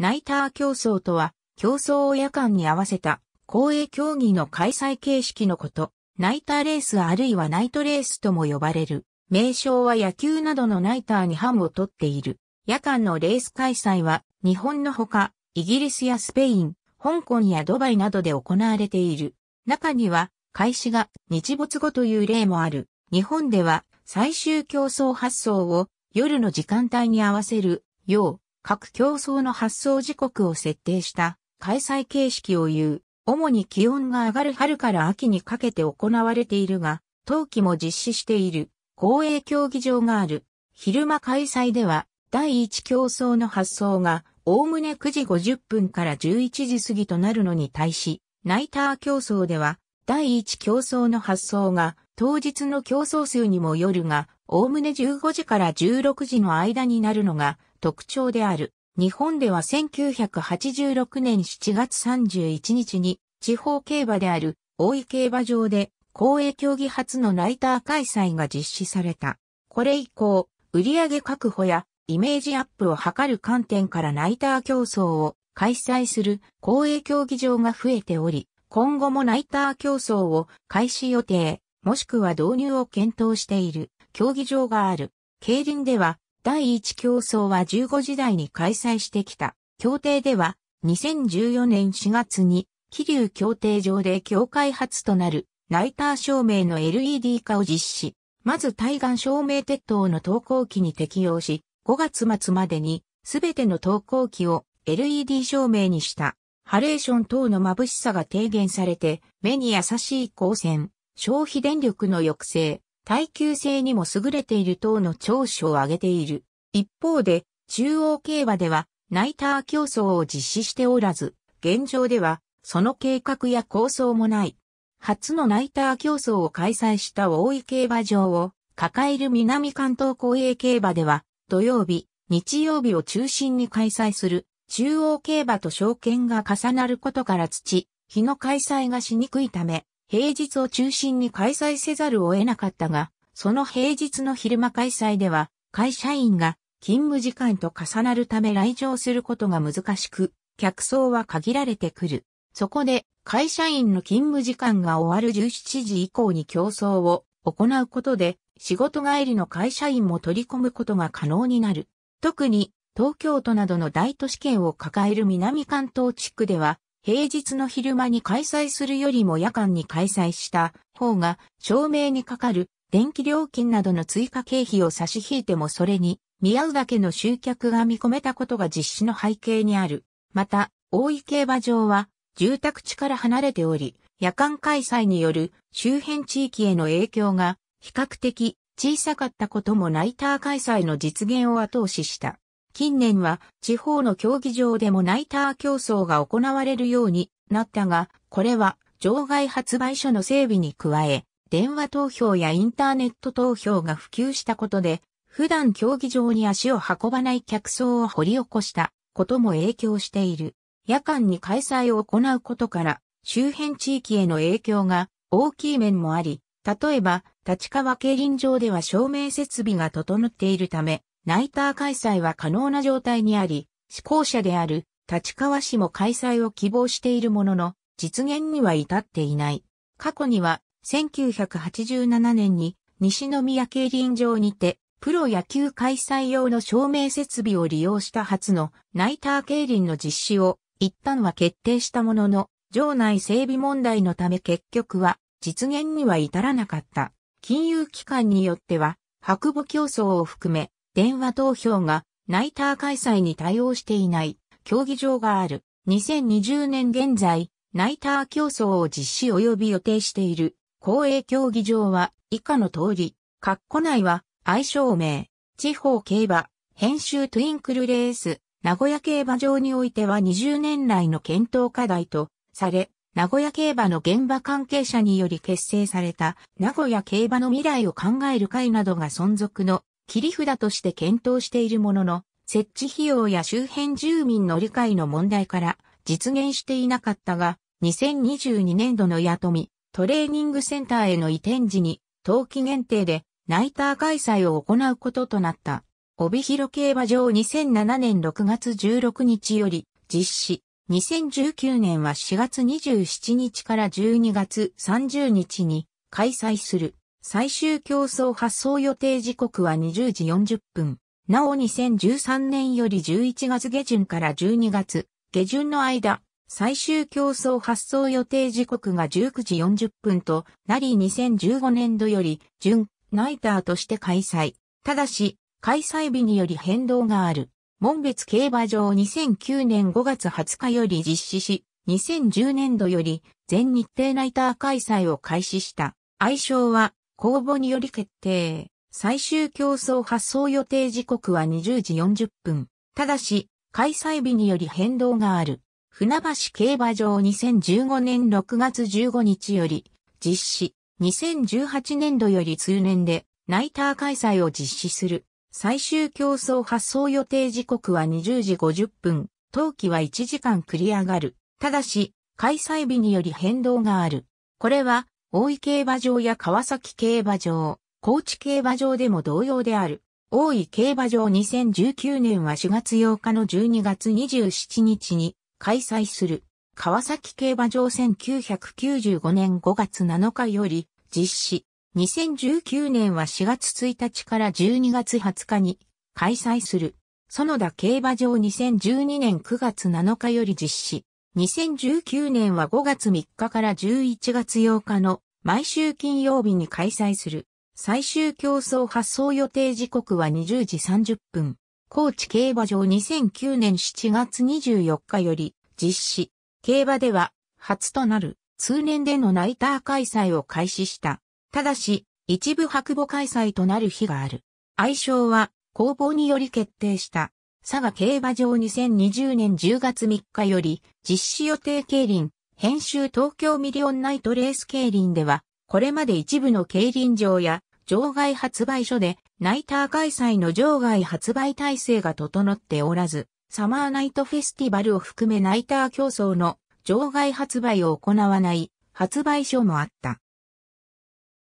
ナイター競争とは、競争を夜間に合わせた、公営競技の開催形式のこと、ナイターレースあるいはナイトレースとも呼ばれる。名称は野球などのナイターに班を取っている。夜間のレース開催は、日本のほか、イギリスやスペイン、香港やドバイなどで行われている。中には、開始が日没後という例もある。日本では、最終競争発想を夜の時間帯に合わせるよう、各競争の発送時刻を設定した開催形式を言う。主に気温が上がる春から秋にかけて行われているが、冬季も実施している公営競技場がある。昼間開催では、第1競争の発送が、おおむね9時50分から11時過ぎとなるのに対し、ナイター競争では、第1競争の発送が、当日の競争数にもよるが、おおむね15時から16時の間になるのが、特徴である。日本では1986年7月31日に地方競馬である大井競馬場で公営競技初のナイター開催が実施された。これ以降、売上確保やイメージアップを図る観点からナイター競争を開催する公営競技場が増えており、今後もナイター競争を開始予定、もしくは導入を検討している競技場がある。競輪では第一競争は15時代に開催してきた。協定では、2014年4月に、気流協定上で協会初となる、ライター照明の LED 化を実施。まず対岸照明鉄塔の投稿機に適用し、5月末までに、すべての投稿機を LED 照明にした。ハレーション等の眩しさが低減されて、目に優しい光線、消費電力の抑制、耐久性にも優れている等の長所を挙げている。一方で、中央競馬では、ナイター競争を実施しておらず、現状では、その計画や構想もない。初のナイター競争を開催した大井競馬場を、抱える南関東公営競馬では、土曜日、日曜日を中心に開催する、中央競馬と証券が重なることから土、日の開催がしにくいため、平日を中心に開催せざるを得なかったが、その平日の昼間開催では、会社員が勤務時間と重なるため来場することが難しく、客層は限られてくる。そこで、会社員の勤務時間が終わる17時以降に競争を行うことで、仕事帰りの会社員も取り込むことが可能になる。特に、東京都などの大都市圏を抱える南関東地区では、平日の昼間に開催するよりも夜間に開催した方が、照明にかかる電気料金などの追加経費を差し引いてもそれに見合うだけの集客が見込めたことが実施の背景にある。また、大井競馬場は住宅地から離れており、夜間開催による周辺地域への影響が比較的小さかったこともナイター開催の実現を後押しした。近年は地方の競技場でもナイター競争が行われるようになったが、これは場外発売所の整備に加え、電話投票やインターネット投票が普及したことで、普段競技場に足を運ばない客層を掘り起こしたことも影響している。夜間に開催を行うことから、周辺地域への影響が大きい面もあり、例えば、立川競輪場では照明設備が整っているため、ナイター開催は可能な状態にあり、施行者である立川市も開催を希望しているものの、実現には至っていない。過去には、1987年に西宮競輪場にて、プロ野球開催用の照明設備を利用した初のナイター競輪の実施を一旦は決定したものの、場内整備問題のため結局は実現には至らなかった。金融機関によっては、白母競争を含め、電話投票がナイター開催に対応していない競技場がある。2020年現在、ナイター競争を実施及び予定している公営競技場は以下の通り、括弧内は愛称名、地方競馬、編集トゥインクルレース、名古屋競馬場においては20年来の検討課題とされ、名古屋競馬の現場関係者により結成された名古屋競馬の未来を考える会などが存続の切り札として検討しているものの、設置費用や周辺住民の理解の問題から実現していなかったが、2022年度の雇富トレーニングセンターへの移転時に、冬季限定でナイター開催を行うこととなった。帯広競馬場2007年6月16日より実施。2019年は4月27日から12月30日に開催する。最終競争発送予定時刻は20時40分。なお2013年より11月下旬から12月下旬の間、最終競争発送予定時刻が19時40分となり2015年度より準ナイターとして開催。ただし、開催日により変動がある。門別競馬場2009年5月20日より実施し、2010年度より全日程ナイター開催を開始した。愛称は公募により決定。最終競争発送予定時刻は20時40分。ただし、開催日により変動がある。船橋競馬場2015年6月15日より実施。2018年度より通年でナイター開催を実施する。最終競争発送予定時刻は20時50分。当期は1時間繰り上がる。ただし、開催日により変動がある。これは大井競馬場や川崎競馬場、高知競馬場でも同様である。大井競馬場2019年は4月8日の12月27日に開催する。川崎競馬場1995年5月7日より実施。2019年は4月1日から12月20日に開催する。園田競馬場2012年9月7日より実施。2019年は5月3日から11月8日の毎週金曜日に開催する。最終競争発送予定時刻は20時30分。高知競馬場2009年7月24日より実施。競馬では初となる通年でのナイター開催を開始した。ただし、一部白母開催となる日がある。愛称は公募により決定した。佐賀競馬場2020年10月3日より実施予定競輪、編集東京ミリオンナイトレース競輪では、これまで一部の競輪場や場外発売所でナイター開催の場外発売体制が整っておらず、サマーナイトフェスティバルを含めナイター競争の場外発売を行わない発売所もあった。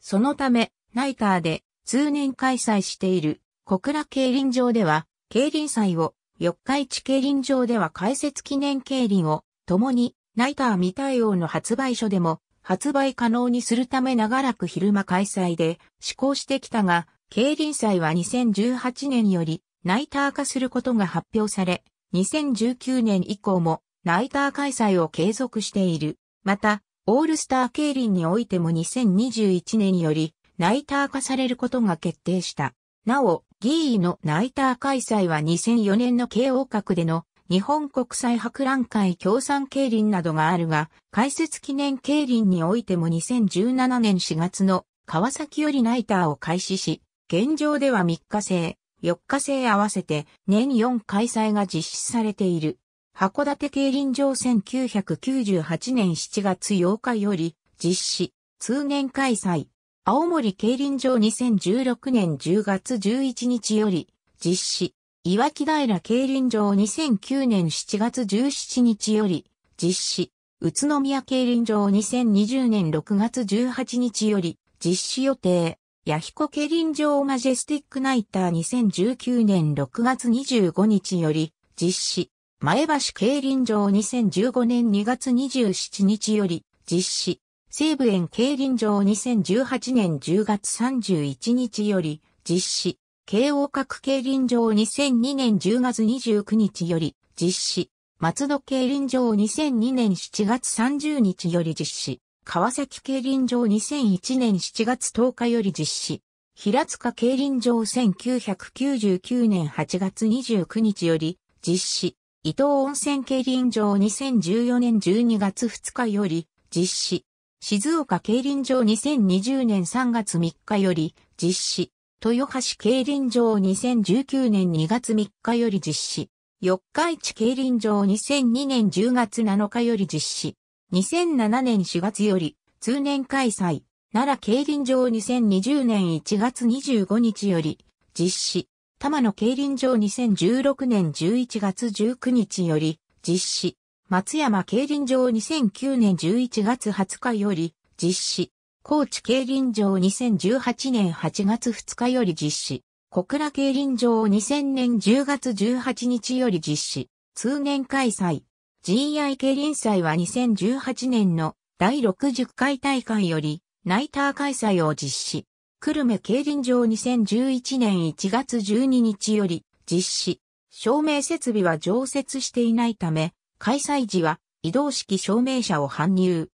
そのため、ナイターで通年開催している小倉競輪場では競輪祭を、四日市競輪場では開設記念競輪を、共に、ナイター未対応の発売所でも、発売可能にするため長らく昼間開催で、施行してきたが、競輪祭は2018年より、ナイター化することが発表され、2019年以降も、ナイター開催を継続している。また、オールスター競輪においても2021年より、ナイター化されることが決定した。なお、ギーのナイター開催は2004年の慶応閣での日本国際博覧会協賛競輪などがあるが、開設記念競輪においても2017年4月の川崎よりナイターを開始し、現状では3日制、4日制合わせて年4開催が実施されている。函館競輪場1998年7月8日より実施、通年開催。青森競輪場2016年10月11日より実施、岩木平競輪場2009年7月17日より実施、宇都宮競輪場2020年6月18日より実施予定、ヤヒコ競輪場マジェスティックナイター2019年6月25日より実施、前橋競輪場2015年2月27日より実施、西武園競輪場2018年10月31日より実施、京王角競輪場2002年10月29日より実施、松戸競輪場2002年7月30日より実施、川崎競輪場2001年7月10日より実施、平塚競輪場1999年8月29日より実施、伊東温泉競輪場2014年12月2日より実施、静岡競輪場2020年3月3日より実施、豊橋競輪場2019年2月3日より実施、四日市競輪場2002年10月7日より実施、2007年4月より通年開催、奈良競輪場2020年1月25日より実施、玉野競輪場2016年11月19日より実施、松山競輪場2009年11月20日より実施。高知競輪場2018年8月2日より実施。小倉競輪場2000年10月18日より実施。通年開催。GI 競輪祭は2018年の第60回大会よりナイター開催を実施。久留米競輪場2011年1月12日より実施。照明設備は常設していないため、開催時は移動式証明車を搬入。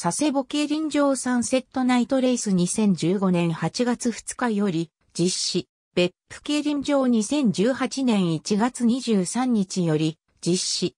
佐世保競輪場サンセットナイトレース2015年8月2日より実施。別府競輪場2018年1月23日より実施。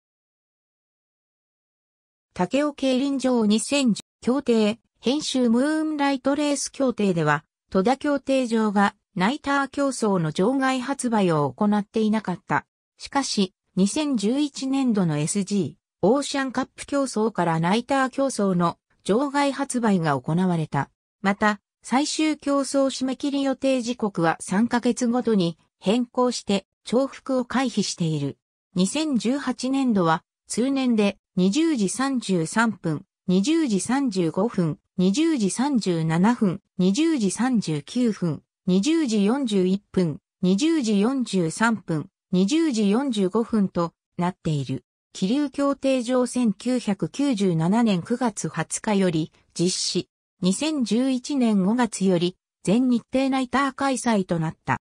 竹尾競輪場2010協定編集ムーンライトレース協定では戸田協定場がナイター競争の場外発売を行っていなかった。しかし、2011年度の SG、オーシャンカップ競争からナイター競争の場外発売が行われた。また、最終競争締め切り予定時刻は3ヶ月ごとに変更して重複を回避している。2018年度は通年で20時33分、20時35分、20時37分、20時39分、20時41分、20時43分、20時45分となっている。気流協定上1997年9月20日より実施。2011年5月より全日程ナイター開催となった。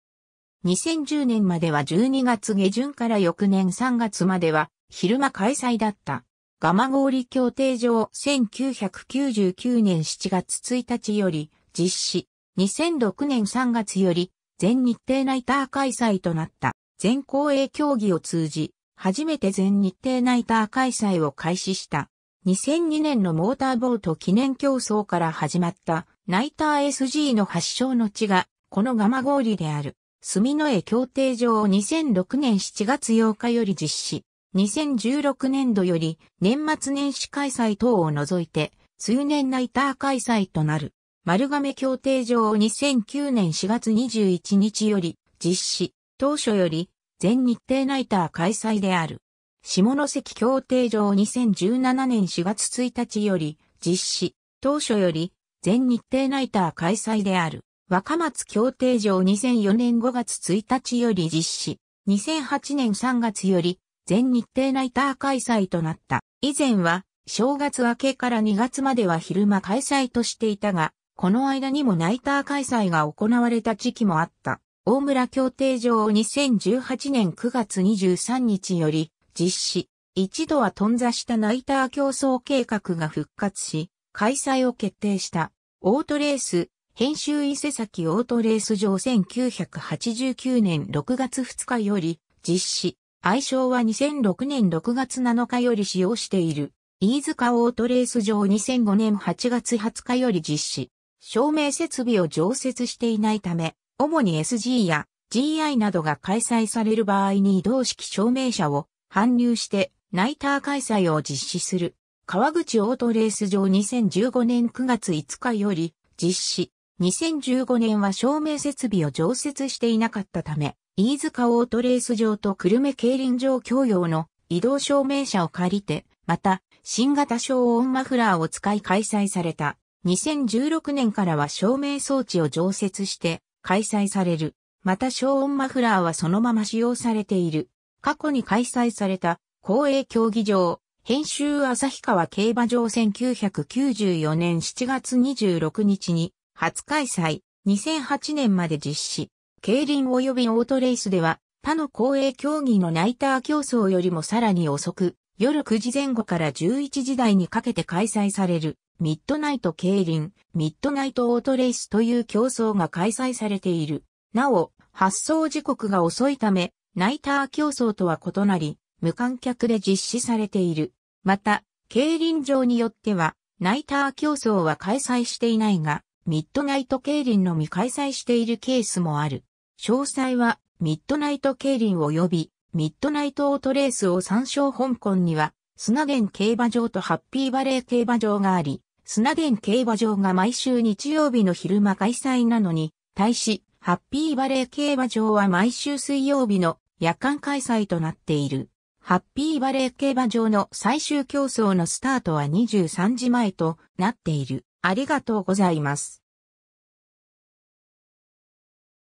2010年までは12月下旬から翌年3月までは昼間開催だった。ガマゴーリ協定上1999年7月1日より実施。2006年3月より全日程ナイター開催となった。全公営競技を通じ、初めて全日程ナイター開催を開始した。2002年のモーターボート記念競争から始まったナイター SG の発祥の地が、この蒲氷である、住の江協定上を2006年7月8日より実施。2016年度より年末年始開催等を除いて、通年ナイター開催となる。丸亀協定上を2009年4月21日より実施。当初より全日程ナイター開催である。下関協定上2017年4月1日より実施、当初より全日程ナイター開催である。若松協定上2004年5月1日より実施、2008年3月より全日程ナイター開催となった。以前は正月明けから2月までは昼間開催としていたが、この間にもナイター開催が行われた時期もあった。大村協定上を2018年9月23日より実施、一度は頓挫したナイター競争計画が復活し、開催を決定した、オートレース、編集伊勢崎オートレース場1989年6月2日より実施、愛称は2006年6月7日より使用している。飯塚オートレース場2005年8月20日より実施、照明設備を常設していないため、主に SG や GI などが開催される場合に移動式証明者を搬入してナイター開催を実施する。川口オートレース場2015年9月5日より実施。2015年は照明設備を常設していなかったため、飯塚オートレース場と久留米競輪場共用の移動証明車を借りて、また、新型消音マフラーを使い開催された。2016年からは照明装置を常設して、開催される。また消音マフラーはそのまま使用されている。過去に開催された公営競技場、編集旭川競馬場1994年7月26日に初開催、2008年まで実施。競輪及びオートレースでは他の公営競技のナイター競争よりもさらに遅く、夜9時前後から11時台にかけて開催される、ミッドナイト競輪、ミッドナイトオートレースという競争が開催されている。なお、発送時刻が遅いため、ナイター競争とは異なり、無観客で実施されている。また、競輪場によっては、ナイター競争は開催していないが、ミッドナイト競輪のみ開催しているケースもある。詳細は、ミッドナイト競輪及び、ミッドナイトオートレースを参照香港には、砂源競馬場とハッピーバレー競馬場があり、砂源競馬場が毎週日曜日の昼間開催なのに、対し、ハッピーバレー競馬場は毎週水曜日の夜間開催となっている。ハッピーバレー競馬場の最終競争のスタートは23時前となっている。ありがとうございます。